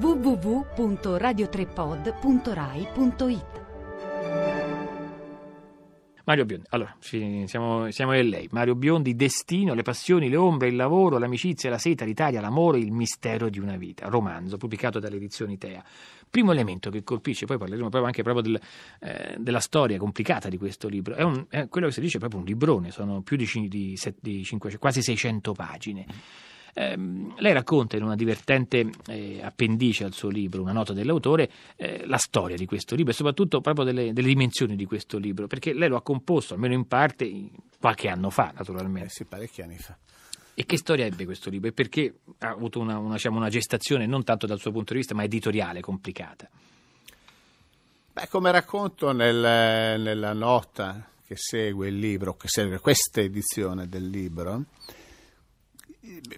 www.radiotrepod.rai.it Mario Biondi, allora siamo, siamo in lei. Mario Biondi, destino, le passioni, le ombre, il lavoro, l'amicizia, la seta, l'Italia, l'amore, il mistero di una vita. Romanzo pubblicato dalle edizioni Tea. Primo elemento che colpisce, poi parleremo proprio anche proprio del, eh, della storia complicata di questo libro. È, un, è, quello che si dice proprio un librone, sono più di, di, di 500, quasi 600 pagine. Ehm, lei racconta in una divertente eh, appendice al suo libro, una nota dell'autore, eh, la storia di questo libro e soprattutto proprio delle, delle, dimensioni di questo libro, perché lei lo ha composto, almeno in parte, qualche anno fa, naturalmente. Eh sì, parecchi anni fa. E che storia ebbe questo libro e perché ha avuto una, una, diciamo, una gestazione non tanto dal suo punto di vista, ma editoriale complicata? Beh, come racconto nel, nella nota che segue il libro, che segue questa edizione del libro,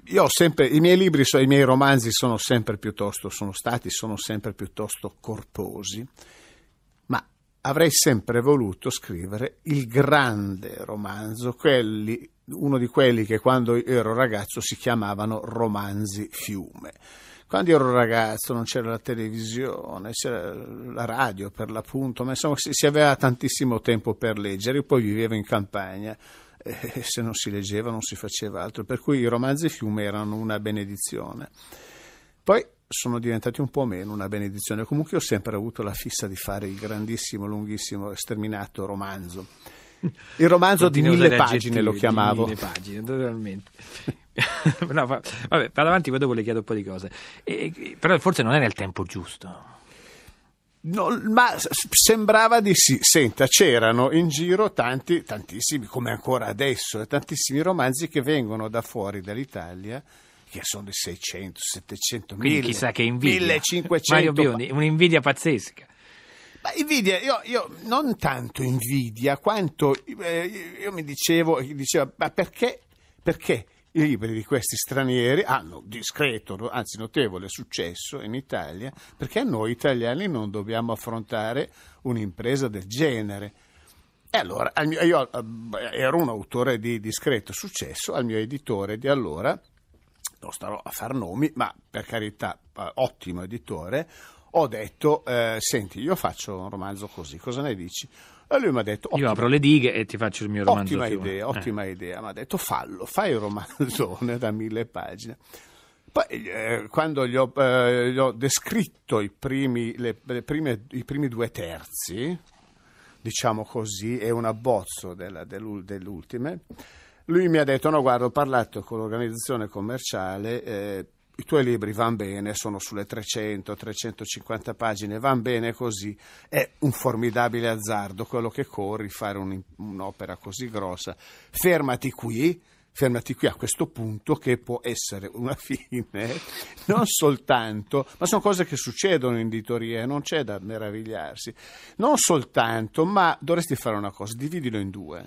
io ho sempre, i miei libri, i miei romanzi sono sempre piuttosto, sono stati, sono sempre piuttosto corposi, ma avrei sempre voluto scrivere il grande romanzo, quelli, uno di quelli che quando ero ragazzo si chiamavano romanzi fiume. Quando ero ragazzo non c'era la televisione, c'era la radio per l'appunto, ma insomma si, si aveva tantissimo tempo per leggere, io poi vivevo in campagna eh, se non si leggeva non si faceva altro, per cui i romanzi fiume erano una benedizione. Poi sono diventati un po' meno una benedizione, comunque ho sempre avuto la fissa di fare il grandissimo, lunghissimo, sterminato romanzo. Il romanzo di mille pagine lo chiamavo. Di Mille pagine, naturalmente. no, vabbè, vado avanti, poi dopo le chiedo un po' di cose. E, però forse non era il tempo giusto. No, ma sembrava di sì. Senta, c'erano in giro tanti, tantissimi, come ancora adesso, eh, tantissimi romanzi che vengono da fuori dall'Italia che sono di 600, 700, mila. chissà che invidia. 1500. Mario Biondi, un'invidia pazzesca. Ma invidia, io, io, non tanto invidia, quanto eh, io mi dicevo, diceva, ma perché, perché i libri di questi stranieri hanno discreto, anzi notevole successo in Italia, perché noi italiani non dobbiamo affrontare un'impresa del genere. E allora io eh, ero un autore di discreto successo, al mio editore di allora, non starò a far nomi, ma per carità, eh, ottimo editore, ho detto, eh, senti, io faccio un romanzo così, cosa ne dici? E lui mi ha detto: Io apro le dighe e ti faccio il mio romanzo. Ottima idea, eh. ottima idea. Mi ha detto: Fallo, fai il romanzone da mille pagine. Poi, eh, quando gli ho, eh, gli ho, descritto i primi, le, le prime, i primi due terzi, diciamo così, e un abbozzo della, dell'ul, dell'ultime, lui mi ha detto: No, guarda, ho parlato con l'organizzazione commerciale eh, i tuoi libri vanno bene, sono sulle 300-350 pagine, vanno bene così, è un formidabile azzardo quello che corri, fare un, un'opera così grossa, fermati qui, fermati qui a questo punto che può essere una fine, non soltanto, ma sono cose che succedono in editoria, non c'è da meravigliarsi, non soltanto, ma dovresti fare una cosa, dividilo in due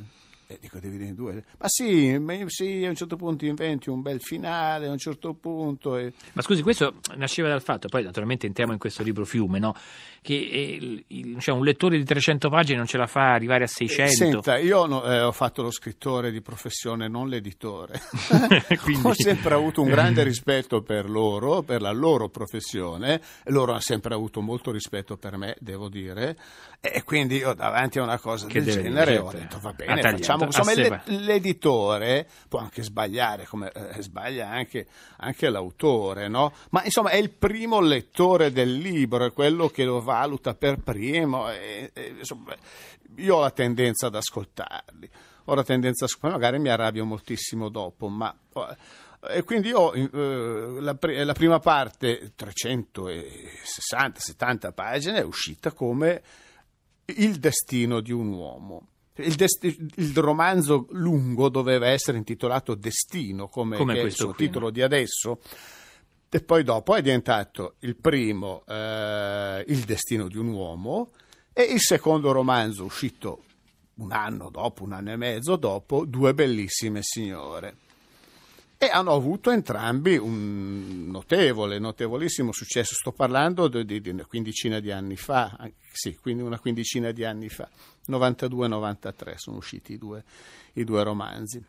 e eh, dico, devi dire in due. Ma sì, ma sì, a un certo punto inventi un bel finale, a un certo punto... E... Ma scusi, questo nasceva dal fatto, poi naturalmente entriamo in questo libro Fiume, no? che eh, cioè, un lettore di 300 pagine non ce la fa arrivare a 600. Eh, senta, io no, eh, ho fatto lo scrittore di professione, non l'editore. Quindi... Ho sempre avuto un grande rispetto per loro, per la loro professione, loro hanno sempre avuto molto rispetto per me, devo dire, e quindi io davanti a una cosa che del genere ho detto va bene, facciamo Ecco, insomma, ah, l'ed- l'editore può anche sbagliare, come eh, sbaglia anche, anche l'autore, no? Ma insomma è il primo lettore del libro, è quello che lo valuta per primo. E, e, insomma, io ho la tendenza ad ascoltarli, ho la tendenza a ascoltarli, magari mi arrabbio moltissimo dopo, ma... Eh, e quindi io eh, la, pre- la, prima parte, 360-70 pagine, è uscita come il destino di un uomo. Il, dest- il, romanzo lungo doveva essere intitolato Destino, come, come è il suo qui. titolo di adesso, e poi dopo è diventato il primo eh, Il destino di un uomo e il secondo romanzo uscito un anno dopo, un anno e mezzo dopo, Due bellissime signore e hanno avuto entrambi un notevole, notevolissimo successo. Sto parlando di, di una quindicina di anni fa, sì, quindi una quindicina di anni fa, 92-93 sono usciti i due, i due romanzi.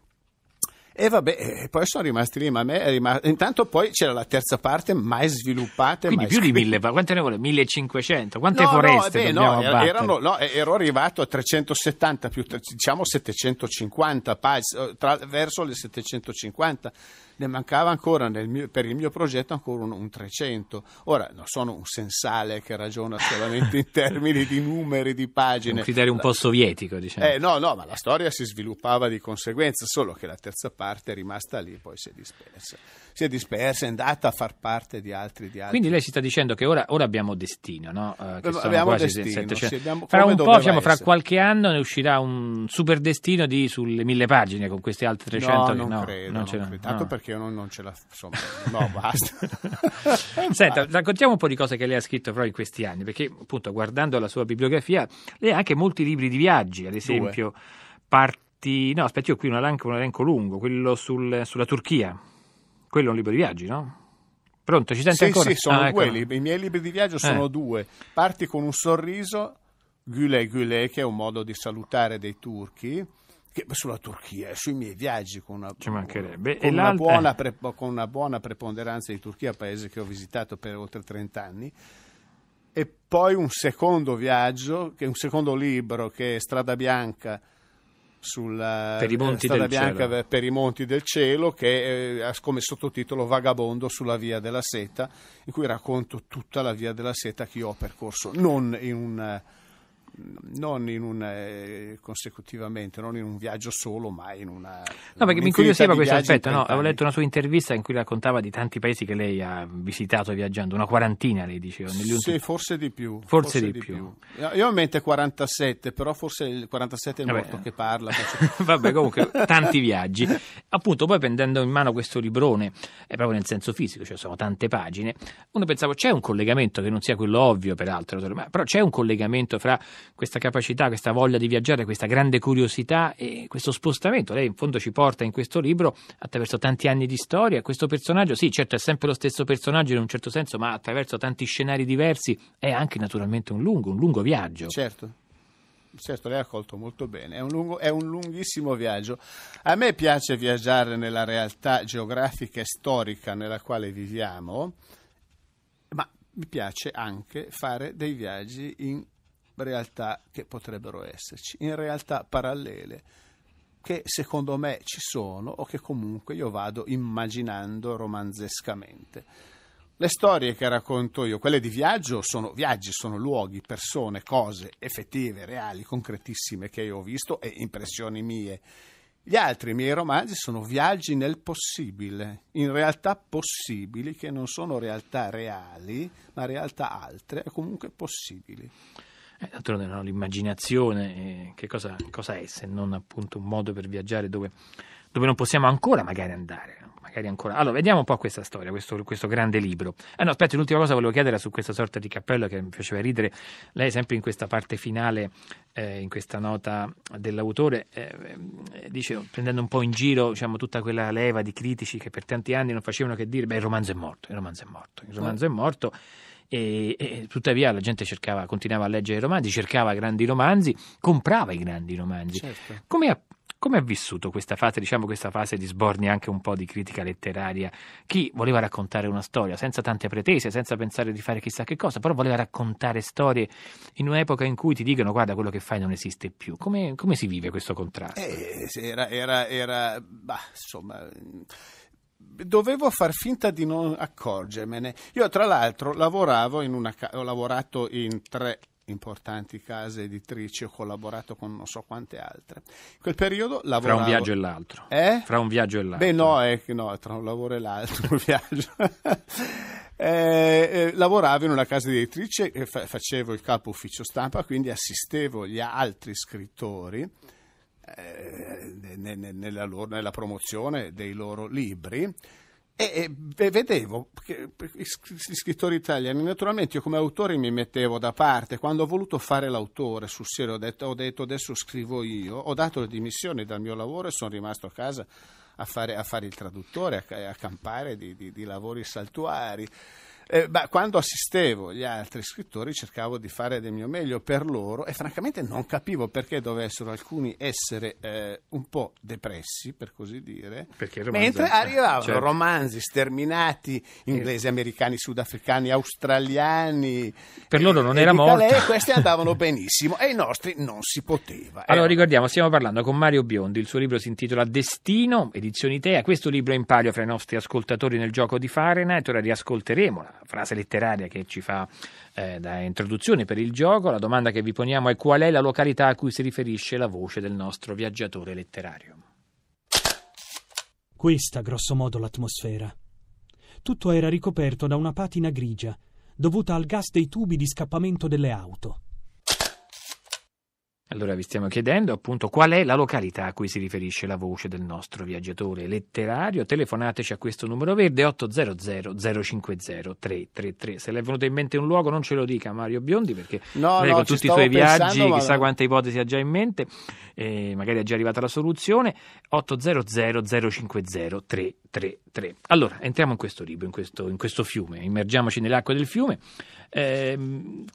E vabbè, poi sono rimasti lì, ma a me è rimasto... Intanto poi c'era la terza parte mai sviluppata. Quindi mai più scritta. di mille, quante ne vuole? 1500? Quante no, foreste no, beh, no, erano, no, ero arrivato a 370 più, diciamo 750 pagine, verso le 750 ne mancava ancora mio, per il mio progetto ancora un, un 300. Ora non sono un sensale che ragiona solamente in termini di numeri, di pagine. Un criterio un po' sovietico, diciamo. Eh, no, no, ma la storia si sviluppava di conseguenza, solo che la terza parte è rimasta lì e poi si è dispersa si è dispersa, è andata a far parte di altri. Di altri. Quindi lei ci sta dicendo che ora, ora abbiamo destino, no? eh, abbiamo destino, 700... sì, cioè, abbiamo... fra un po', diciamo, fra qualche anno ne uscirà un super destino di, sulle mille pagine con queste altre 300. No, non no, credo, non credo. No. tanto ah. perché io non, non ce la... Insomma, no, basta. Senta, raccontiamo un po' di cose che lei ha scritto però in questi anni, perché appunto guardando la sua bibliografia, lei ha anche molti libri di viaggi, ad esempio... Due. Parti... No, aspetta, io qui un elenco, un elenco lungo, quello sul, sulla Turchia. Quello è un libro di viaggi, no? Pronto, ci senti sì, ancora? Sì, sono ah, due ecco. libri. I miei libri di viaggio sono eh. due. Parti con un sorriso, Güle Güle, che è un modo di salutare dei turchi, che, sulla Turchia, sui miei viaggi, con una, Ci mancherebbe. Con, una buona, pre, con una buona preponderanza di Turchia, paese che ho visitato per oltre 30 anni. E poi un secondo viaggio, che è un secondo libro, che è Strada Bianca, sulla eh, per strada bianca cielo. per i monti del cielo che eh, ha come sottotitolo Vagabondo sulla via della seta in cui racconto tutta la via della seta che io ho percorso non in un eh, non in un, eh, consecutivamente, non in un viaggio solo, ma in una. No, perché mi incuriosiva questo aspetto. No? Avevo letto una sua intervista in cui raccontava di tanti paesi che lei ha visitato viaggiando, una quarantina, lei diceva. Sì, ultimi... forse di più. Forse, forse di, di più. più. Io ho in mente 47, però forse il 47 è il Vabbè. morto che parla. Vabbè, comunque, tanti viaggi. Appunto, poi prendendo in mano questo librone, è eh, proprio nel senso fisico, cioè sono tante pagine, uno pensava c'è un collegamento che non sia quello ovvio, peraltro, ma, però c'è un collegamento fra questa capacità, questa voglia di viaggiare, questa grande curiosità e questo spostamento. Lei in fondo ci porta in questo libro attraverso tanti anni di storia. Questo personaggio, sì, certo è sempre lo stesso personaggio in un certo senso, ma attraverso tanti scenari diversi è anche naturalmente un lungo, un lungo viaggio. Certo. Certo, lei ha colto molto bene, è un, lungo, è un lunghissimo viaggio. A me piace viaggiare nella realtà geografica e storica nella quale viviamo, ma mi piace anche fare dei viaggi in realtà che potrebbero esserci, in realtà parallele che secondo me ci sono o che comunque io vado immaginando romanzescamente. Le storie che racconto io, quelle di viaggio, sono viaggi, sono luoghi, persone, cose effettive, reali, concretissime che io ho visto e impressioni mie. Gli altri miei romanzi sono viaggi nel possibile, in realtà possibili, che non sono realtà reali, ma realtà altre, comunque possibili. Eh, d'altronde no, l'immaginazione, eh, che cosa, cosa, è se non appunto un modo per viaggiare dove, dove non possiamo ancora magari andare? Magari ancora. Allora, vediamo un po' questa storia, questo, questo grande libro. Ah no, aspetta, l'ultima cosa volevo chiedere su questa sorta di cappello che mi faceva ridere. Lei sempre in questa parte finale, eh, in questa nota dell'autore, eh, dice, prendendo un po' in giro diciamo, tutta quella leva di critici che per tanti anni non facevano che dire, beh, il romanzo è morto, il romanzo è morto, il romanzo è morto. Il romanzo è morto e, e, tuttavia la gente cercava, continuava a leggere i romanzi, cercava grandi romanzi, comprava i grandi romanzi. Certo. Come ha come ha vissuto questa fase, diciamo questa fase di sborni anche un po' di critica letteraria? Chi voleva raccontare una storia senza tante pretese, senza pensare di fare chissà che cosa, però voleva raccontare storie in un'epoca in cui ti dicono guarda quello che fai non esiste più. Come, come si vive questo contrasto? Eh, era, era, era bah, insomma dovevo far finta di non accorgermene. Io, tra l'altro, lavoravo in una ho lavorato in tre importanti case editrici, ho collaborato con non so quante altre. In quel periodo lavoravo... Fra un viaggio e l'altro. Eh? Fra un viaggio e l'altro. Beh no, eh, no tra un lavoro e l'altro, un viaggio. Eh, eh, lavoravo in una casa editrice, facevo il capo ufficio stampa, quindi assistevo gli altri scrittori eh, nella, loro, nella, promozione dei loro libri. E, e vedevo che, gli scrittori italiani, naturalmente io come autore mi mettevo da parte, quando ho voluto fare l'autore sul serio ho detto, ho detto adesso scrivo io, ho dato le dimissioni dal mio lavoro e sono rimasto a casa a fare, a fare il traduttore, a, a campare di, di, di lavori saltuari. Eh, ma quando assistevo gli altri scrittori cercavo di fare del mio meglio per loro e francamente non capivo perché dovessero alcuni essere eh, un po' depressi, per così dire, mentre arrivavano certo. romanzi sterminati inglesi, eh. americani, sudafricani, australiani. Per loro non e, era morto. E questi andavano benissimo e i nostri non si poteva. Allora ricordiamo, stiamo parlando con Mario Biondi, il suo libro si intitola Destino, edizioni Tea, questo libro è in palio fra i nostri ascoltatori nel gioco di Fahrenheit, ora riascolteremo frase letteraria che ci fa eh, da introduzione per il gioco, la domanda che vi poniamo è qual è la località a cui si riferisce la voce del nostro viaggiatore letterario. Questa, grosso modo, l'atmosfera. Tutto era ricoperto da una patina grigia, dovuta al gas dei tubi di scappamento delle auto. Allora vi stiamo chiedendo appunto qual è la località a cui si riferisce la voce del nostro viaggiatore letterario. Telefonateci a questo numero verde 800 050 333. Se le è venuto in mente un luogo non ce lo dica Mario Biondi perché no, lei no, con tutti i suoi pensando, viaggi ma... chissà quante ipotesi ha già in mente, eh, magari è già arrivata la soluzione. 800 050 333. Allora entriamo in questo libro, in questo, in questo fiume, immergiamoci nell'acqua del fiume. Eh,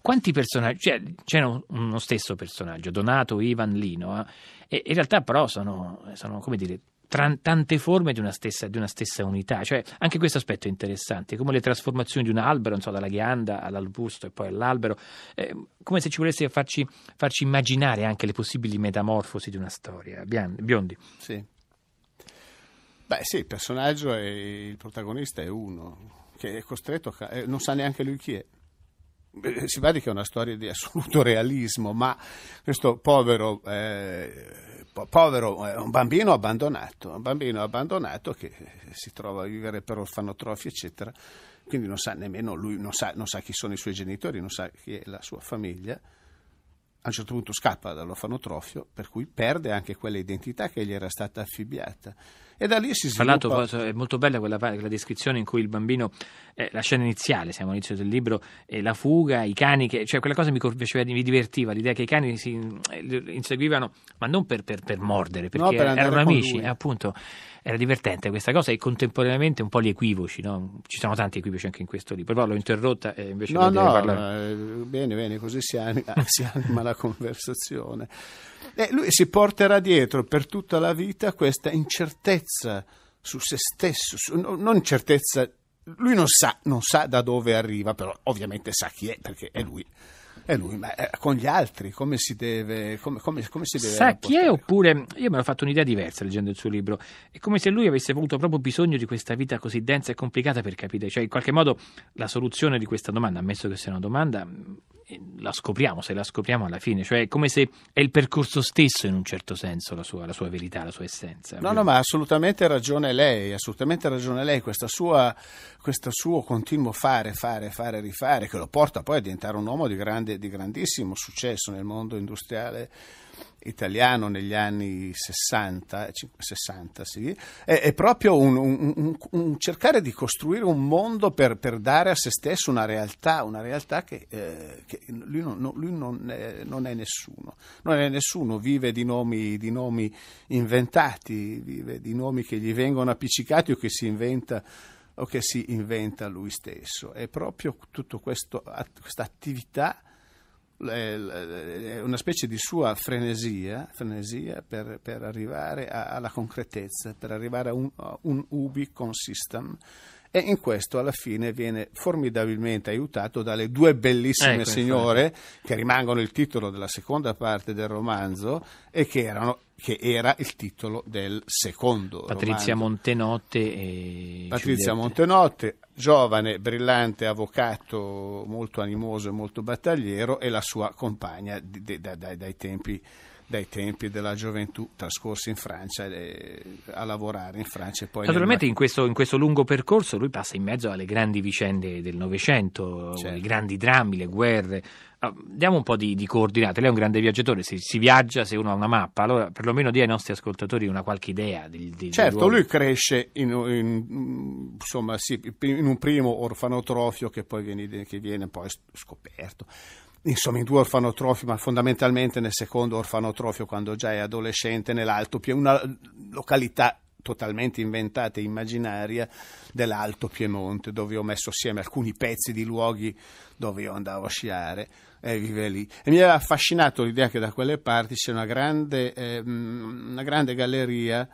quanti personaggi? Cioè, c'è uno stesso personaggio, Donato menzionato Ivan Lino, eh. E in realtà però sono, sono come dire, tante forme di una, stessa, di una, stessa, unità. Cioè, anche questo aspetto è interessante, come le trasformazioni di un albero, non so, dalla ghianda all'albusto e poi all'albero, eh, come se ci volesse farci, farci, immaginare anche le possibili metamorfosi di una storia. Biondi. Sì. Beh sì, il personaggio, è, il protagonista è uno, che è costretto, a, eh, non sa neanche lui chi è si vede che è una storia di assoluto realismo, ma questo povero, eh, povero eh, un bambino abbandonato, un bambino abbandonato che si trova a vivere per orfanotrofi, eccetera, quindi non sa nemmeno lui, non sa, non sa chi sono i suoi genitori, non sa chi è la sua famiglia. A un certo punto scappa dall'orfanotrofio, per cui perde anche quella identità che gli era stata affibbiata e da lì si sviluppa... Tra è molto bella quella, quella descrizione in cui il bambino, eh, la scena iniziale, siamo all'inizio del libro, eh, la fuga, i cani, che, cioè quella cosa mi, piaceva, mi divertiva, l'idea che i cani si eh, inseguivano, ma non per, per, per mordere, perché no, per erano amici, eh, appunto era divertente questa cosa e contemporaneamente un po' gli equivoci, no? ci sono tanti equivoci anche in questo libro, però l'ho interrotta e eh, invece no, no, parlare. Eh, bene, bene, così si anima, si anima la conversazione. E eh, lui si porterà dietro per tutta la vita questa incertezza su se stesso, su, no, non certezza, lui non sa, non sa da dove arriva, però ovviamente sa chi è perché è lui. È lui, ma eh, con gli altri come si deve. Come, come, come si deve Sa chi è oppure. Io mi ero fatto un'idea diversa leggendo il suo libro. È come se lui avesse avuto proprio bisogno di questa vita così densa e complicata per capire. Cioè, in qualche modo la soluzione di questa domanda, ammesso che sia una domanda, la scopriamo, se la scopriamo alla fine, cioè è come se è il percorso stesso in un certo senso la sua, la sua verità, la sua essenza. No, no, ma assolutamente ragione lei, assolutamente ragione lei, questo suo continuo fare, fare, fare, rifare, che lo porta poi a diventare un uomo di, grande, di grandissimo successo nel mondo industriale italiano negli anni 60, 60 eh, sì, è, è proprio un, un, un, un, cercare di costruire un mondo per, per, dare a se stesso una realtà, una realtà che, eh, che, lui, non, lui non, è, non, è, nessuno, non è nessuno, vive di nomi, di nomi inventati, vive di nomi che gli vengono appiccicati o che si inventa o che si inventa lui stesso. È proprio tutta questa attività, una specie di sua frenesia, frenesia per, per, arrivare a, alla concretezza, per arrivare a un, a un ubi consistent e in questo alla fine viene formidabilmente aiutato dalle due bellissime ecco, signore infatti. che rimangono il titolo della seconda parte del romanzo e che erano che era il titolo del secondo Patrizia romanzo. Montenotte e Patrizia Giuliette. Montenotte, giovane, brillante avvocato molto animoso e molto battagliero e la sua compagna di, di, da, dai, dai tempi dai tempi della gioventù trascorsi in Francia e, eh, a lavorare in Francia. Naturalmente nel... in, questo, in, questo, lungo percorso lui passa in mezzo alle grandi vicende del Novecento, certo. i grandi drammi, le guerre. Ah, diamo un po' di, di coordinate, lei è un grande viaggiatore, se, si, viaggia se uno ha una mappa, allora perlomeno dia ai nostri ascoltatori una qualche idea. Del, del certo, lui cresce in, in, insomma, sì, in, un primo orfanotrofio che poi viene, che viene poi scoperto insomma in due orfanotrofi, ma fondamentalmente nel secondo orfanotrofio quando già è adolescente nell'Alto Piemonte, una località totalmente inventata e immaginaria dell'Alto Piemonte, dove ho messo assieme alcuni pezzi di luoghi dove io andavo a sciare e vive lì. E mi aveva affascinato l'idea che da quelle parti c'è una grande, eh, una grande galleria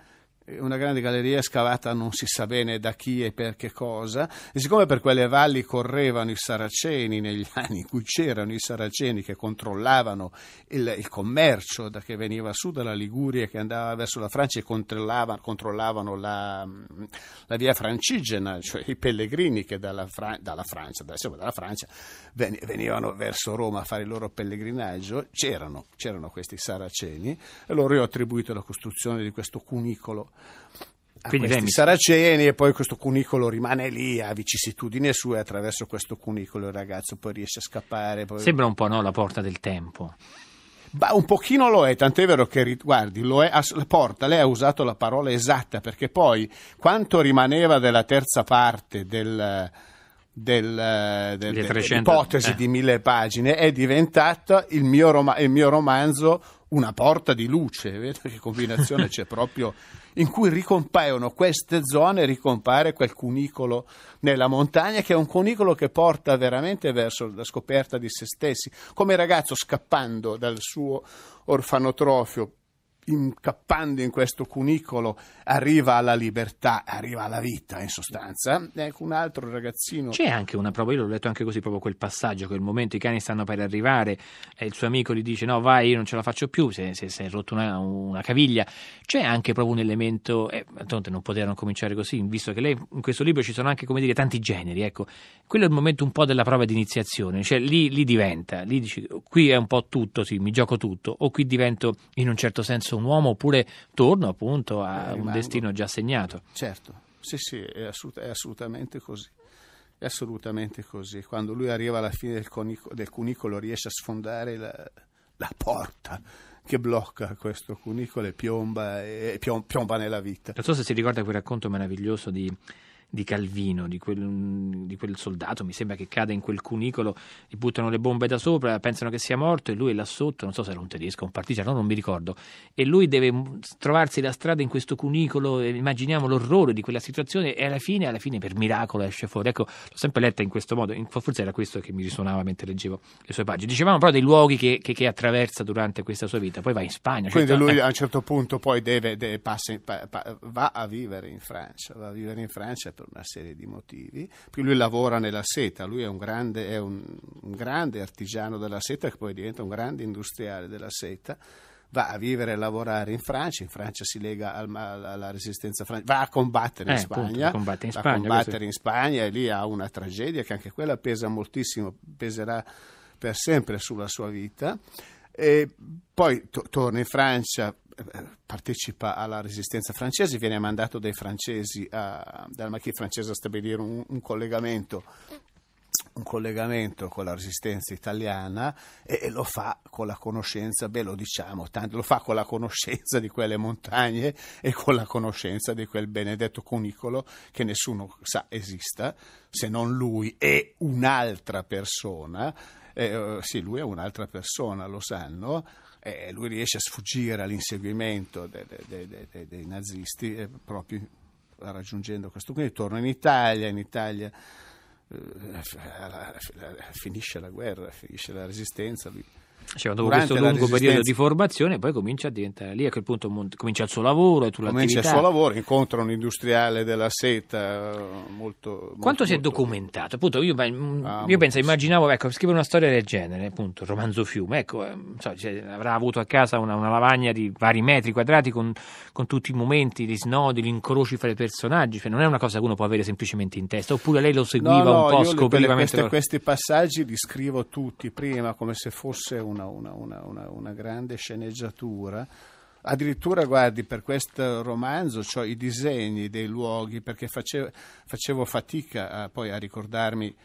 una grande galleria scavata non si sa bene da chi e per che cosa, e siccome per quelle valli correvano i saraceni negli anni in cui c'erano i saraceni che controllavano il, il commercio da che veniva su dalla Liguria che andava verso la Francia e controllavano, controllavano la, mm, la, via francigena, cioè i pellegrini che dalla, Fra, dalla Francia, da, insomma, dalla Francia venivano verso Roma a fare il loro pellegrinaggio, c'erano, c'erano questi saraceni e loro io ho attribuito la costruzione di questo cunicolo quindi questi saraceni e poi questo cunicolo rimane lì a vicissitudine sue attraverso questo cunicolo il ragazzo poi riesce a scappare. Poi... Sembra un po' no, la porta del tempo. Ma un pochino lo è, tant'è vero che guardi, lo è, la porta, lei ha usato la parola esatta perché poi quanto rimaneva della terza parte del, del, del, 300, dell'ipotesi eh. di mille pagine è diventato il mio, il mio romanzo Una porta di luce, vedete che combinazione c'è proprio in cui ricompaiono queste zone, ricompare quel cunicolo nella montagna, che è un cunicolo che porta veramente verso la scoperta di se stessi, come il ragazzo scappando dal suo orfanotrofio incappando in questo cunicolo arriva alla libertà, arriva alla vita in sostanza. Ecco un altro ragazzino. C'è anche una prova, io l'ho letto anche così proprio quel passaggio, quel momento, i cani stanno per arrivare e il suo amico gli dice no vai io non ce la faccio più, se si è rotto una, una, caviglia. C'è anche proprio un elemento, eh, non potevano cominciare così, visto che lei in questo libro ci sono anche come dire tanti generi, ecco, quello è il momento un po' della prova di iniziazione, cioè lì, lì diventa, lì dici qui è un po' tutto, sì, mi gioco tutto, o qui divento in un certo senso un uomo oppure torno appunto a eh, un destino già segnato. Certo, sì, sì, è, assolut- è assolutamente così. È assolutamente così. Quando lui arriva alla fine del, conico- del cunicolo riesce a sfondare la, la porta che blocca questo cunicolo e piomba, e piom- piomba nella vita. Non so se si ricorda quel racconto meraviglioso di di Calvino, di quel, di quel, soldato, mi sembra che cade in quel cunicolo, gli buttano le bombe da sopra, pensano che sia morto e lui è là sotto, non so se era un tedesco, un partigiano, non mi ricordo, e lui deve trovarsi la strada in questo cunicolo, immaginiamo l'orrore di quella situazione e alla fine, alla fine per miracolo esce fuori. Ecco, l'ho sempre letta in questo modo, forse era questo che mi risuonava mentre leggevo le sue pagine. Dicevamo però dei luoghi che, che, che attraversa durante questa sua vita, poi va in Spagna. Quindi certo... lui eh. a un certo punto poi deve, deve passi, pa, pa, va a vivere in Francia, va a vivere in Francia per per una serie di motivi, perché lui lavora nella seta, lui è un grande, è un, un grande artigiano della seta che poi diventa un grande industriale della seta va a vivere e lavorare in Francia, in Francia si lega al, alla resistenza francese, va a combattere in eh, Spagna, appunto, combatte in va a combattere così. in Spagna e lì ha una tragedia che anche quella pesa moltissimo, peserà per sempre sulla sua vita. E poi to- torna in Francia, partecipa alla resistenza francese, viene mandato dai francesi, a, dal marchese francese a stabilire un, un collegamento un collegamento con la resistenza italiana e, lo fa con la conoscenza, beh lo diciamo, tanto, lo fa con la conoscenza di quelle montagne e con la conoscenza di quel benedetto cunicolo che nessuno sa esista, se non lui e un'altra persona, eh, sì lui è un'altra persona, lo sanno, eh, lui riesce a sfuggire all'inseguimento dei, dei, dei, dei nazisti eh, proprio raggiungendo questo. Quindi torna in Italia, in Italia eh, eh, eh, finisce la guerra, finisce la resistenza, lui cioè, dopo Durante questo lungo periodo di formazione, poi comincia a diventare lì, a quel punto comincia il suo lavoro Comincia il suo lavoro, incontra un industriale della seta molto... molto Quanto si è documentato? Appunto, io, mm, ah, io penso, immaginavo, ecco, scrivere una storia del genere, appunto, romanzo fiume, ecco, eh, so, cioè, avrà avuto a casa una, una, lavagna di vari metri quadrati con, con, tutti i momenti, gli snodi, gli incroci fra i personaggi, cioè, non è una cosa che uno può avere semplicemente in testa, oppure lei lo seguiva no, no, un po', scopriva... Questi, questi passaggi li scrivo tutti prima come se fosse un una, una, una, una grande sceneggiatura. Addirittura, guardi, per questo romanzo ho cioè i disegni dei luoghi, perché facevo, facevo fatica a, poi a ricordarmi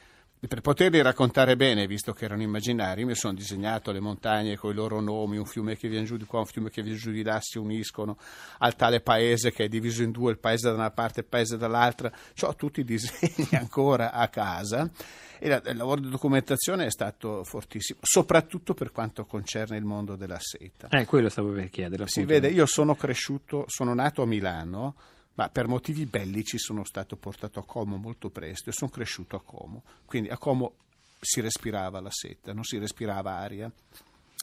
per poterli raccontare bene, visto che erano immaginari, mi sono disegnato le montagne con i loro nomi, un fiume che viene giù di qua, un fiume che viene giù di là, si uniscono al tale paese che è diviso in due, il paese da una parte e il paese dall'altra. Ho tutti i disegni ancora a casa e il lavoro di documentazione è stato fortissimo, soprattutto per quanto concerne il mondo della seta. Eh, quello stavo per chiedere. Si vede, io sono cresciuto, sono nato a Milano, ma per motivi bellici sono stato portato a Como molto presto e sono cresciuto a Como. Quindi a Como si respirava la seta, non si respirava aria,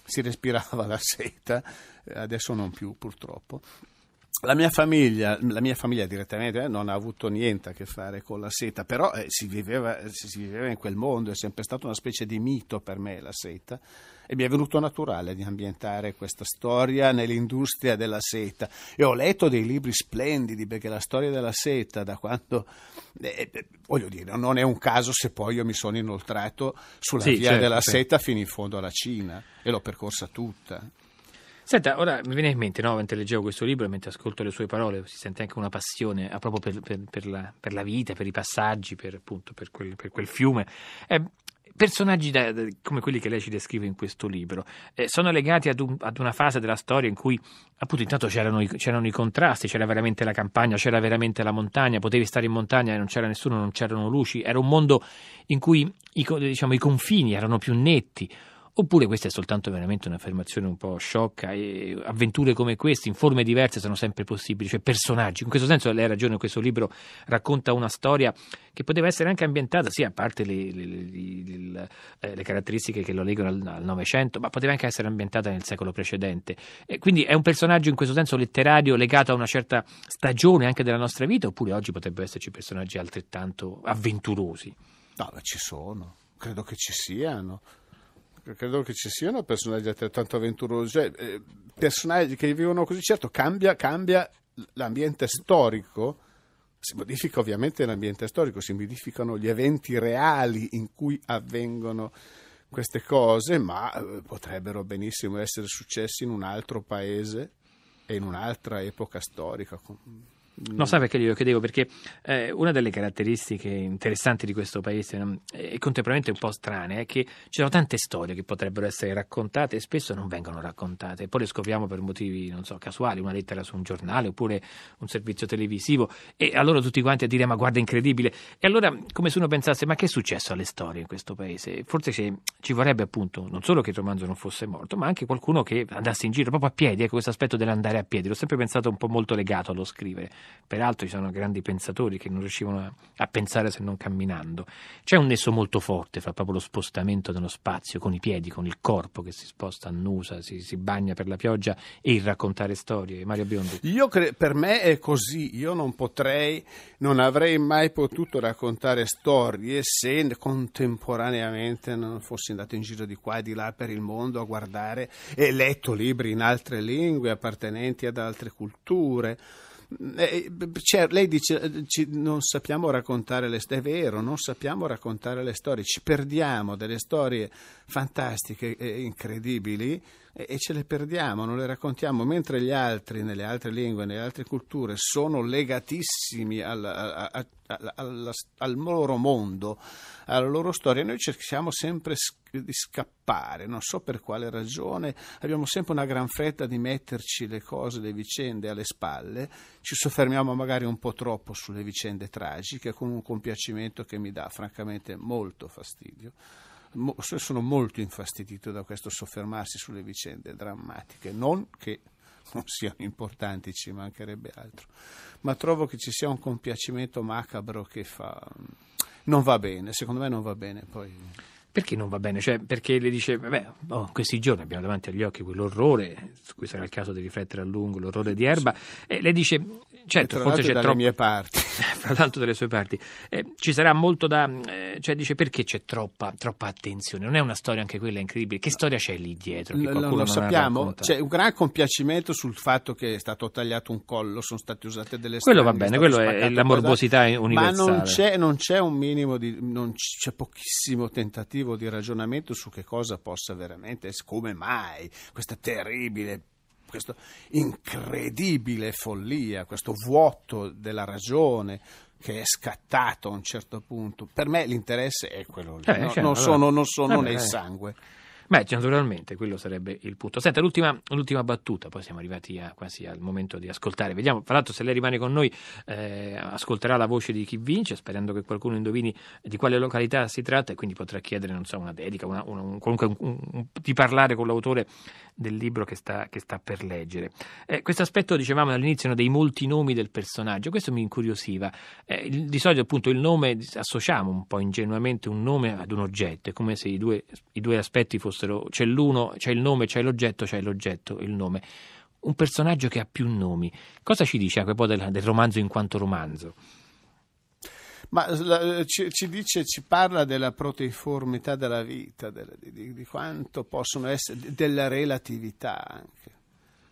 si respirava la seta, eh, adesso non più purtroppo. La mia, famiglia, la mia famiglia direttamente eh, non ha avuto niente a che fare con la seta, però eh, si, viveva, eh, si, viveva, in quel mondo, è sempre stata una specie di mito per me la seta e mi è venuto naturale di ambientare questa storia nell'industria della seta e ho letto dei libri splendidi perché la storia della seta da quando, eh, eh voglio dire, non è un caso se poi io mi sono inoltrato sulla sì, via certo, della certo. seta fino in fondo alla Cina e l'ho percorsa tutta. Senta, ora mi viene in mente, no, mentre leggevo questo libro, mentre ascolto le sue parole, si sente anche una passione proprio per, per, per, la, per, la, vita, per i passaggi, per, appunto, quel, quel, fiume. Eh, personaggi da, da, come quelli che lei ci descrive in questo libro eh, sono legati ad, un, ad, una fase della storia in cui appunto intanto c'erano i, c'erano i, contrasti, c'era veramente la campagna, c'era veramente la montagna, potevi stare in montagna e non c'era nessuno, non c'erano luci, era un mondo in cui i, diciamo, i confini erano più netti. Oppure questa è soltanto veramente un'affermazione un po' sciocca e avventure come queste in forme diverse sono sempre possibili, cioè personaggi. In questo senso lei ha ragione, questo libro racconta una storia che poteva essere anche ambientata, sì, a parte le, le, le, eh, le caratteristiche che lo legano al Novecento, ma poteva anche essere ambientata nel secolo precedente. E quindi è un personaggio in questo senso letterario legato a una certa stagione anche della nostra vita, oppure oggi potrebbero esserci personaggi altrettanto avventurosi? No, ma ci sono, credo che ci siano credo che ci siano personaggi altrettanto avventurosi, cioè, eh, personaggi che vivono così, certo cambia, cambia l'ambiente storico, si modifica ovviamente l'ambiente storico, si modificano gli eventi reali in cui avvengono queste cose, ma eh, potrebbero benissimo essere successi in un altro paese e in un'altra epoca storica. No, sai perché glielo chiedevo? Perché eh, una delle caratteristiche interessanti di questo paese non, e contemporaneamente un po' strane è che ci sono tante storie che potrebbero essere raccontate e spesso non vengono raccontate. Poi le scopriamo per motivi, non so, casuali, una lettera su un giornale oppure un servizio televisivo e allora tutti quanti a dire ma guarda incredibile. E allora come se uno pensasse ma che è successo alle storie in questo paese? Forse ci vorrebbe appunto non solo che il romanzo non fosse morto, ma anche qualcuno che andasse in giro proprio a piedi, ecco questo aspetto dell'andare a piedi, l'ho sempre pensato un po' molto legato allo scrivere peraltro ci sono grandi pensatori che non riuscivano a pensare se non camminando. C'è un nesso molto forte fra proprio lo spostamento dello spazio, con i piedi, con il corpo che si sposta, annusa, si, si bagna per la pioggia e il raccontare storie. Mario Biondi. Io cre- per me è così, io non potrei, non avrei mai potuto raccontare storie se contemporaneamente non fossi andato in giro di qua e di là per il mondo a guardare e letto libri in altre lingue appartenenti ad altre culture. Cioè, lei dice eh, ci, non sappiamo raccontare le storie, è vero, non sappiamo raccontare le storie, ci perdiamo delle storie fantastiche e incredibili e, e ce le perdiamo, non le raccontiamo, mentre gli altri, nelle altre lingue, nelle altre culture, sono legatissimi al, a, a, a, al, al loro mondo, alla loro storia, noi cerchiamo sempre più di scappare, non so per quale ragione, abbiamo sempre una gran fretta di metterci le cose, le vicende alle spalle, ci soffermiamo magari un po' troppo sulle vicende tragiche con un compiacimento che mi dà francamente molto fastidio sono molto infastidito da questo soffermarsi sulle vicende drammatiche, non che non siano importanti, ci mancherebbe altro, ma trovo che ci sia un compiacimento macabro che fa... non va bene, secondo me non va bene. Poi... Perché non va bene? Cioè, perché le dice, beh, oh, questi giorni abbiamo davanti agli occhi quell'orrore, su cui sarà il caso di riflettere a lungo, l'orrore di Erba, e lei dice, certo, forse c'è troppo... mie parti. fra l'altro dalle sue parti, eh, ci sarà molto da... Eh, cioè dice perché c'è troppa, troppa, attenzione, non è una storia anche quella incredibile, che storia c'è lì dietro? L- lo, lo sappiamo, c'è cioè, un gran compiacimento sul fatto che è stato tagliato un collo, sono state usate delle strane... Quello va bene, quello è la morbosità cosa, universale. Ma non c'è, non c'è un minimo di... non c'è pochissimo tentativo di ragionamento su che cosa possa veramente, come mai questa terribile questa incredibile follia, questo vuoto della ragione che è scattato a un certo punto. Per me l'interesse è quello lì, eh, no, cioè, non, allora, sono, non, sono, vabbè, nel sangue. Beh, naturalmente, quello sarebbe il punto. Senta, l'ultima, l'ultima battuta, poi siamo arrivati a, quasi al momento di ascoltare. Vediamo, fra l'altro, se lei rimane con noi, eh, ascolterà la voce di chi vince, sperando che qualcuno indovini di quale località si tratta e quindi potrà chiedere, non so, una dedica, una, una, un, comunque un, un, di parlare con l'autore del libro che sta, che sta per leggere. Eh, questo aspetto, dicevamo all'inizio, dei molti nomi del personaggio, questo mi incuriosiva. Eh, di solito appunto il nome, associamo un po' ingenuamente un nome ad un oggetto, è come se i due, i due aspetti fossero, c'è l'uno, c'è il nome, c'è l'oggetto, c'è l'oggetto, il nome. Un personaggio che ha più nomi. Cosa ci dice anche un po' del, del romanzo in quanto romanzo? Ma eh, la, eh, ci, ci, dice, ci parla della proteiformità della vita, della, di, di, quanto possono essere, della relatività anche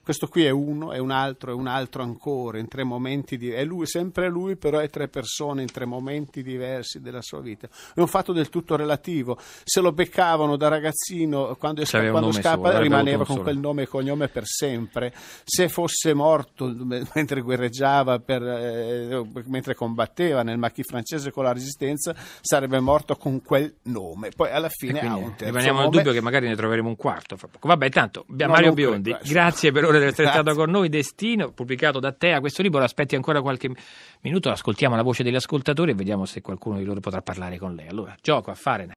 questo qui è uno, è un altro, è un altro ancora, in tre momenti diversi, è lui, sempre lui, però è tre persone in tre momenti diversi della sua vita. È un fatto del tutto relativo. Se lo beccavano da ragazzino, quando, esca, quando scappa, solo, rimaneva con solo. quel nome e cognome per sempre. Se fosse morto mentre guerreggiava, per, eh, mentre combatteva nel maquis francese con la resistenza, sarebbe morto con quel nome. Poi alla fine ha un terzo. Rimaniamo nel dubbio che magari ne troveremo un quarto. Vabbè, tanto, Mario Biondi, grazie per ora autore del Trattato con noi, Destino, pubblicato da Tea. Questo libro aspetti ancora qualche minuto, ascoltiamo la voce degli ascoltatori e vediamo se qualcuno di loro potrà parlare con lei. Allora, gioco a fare.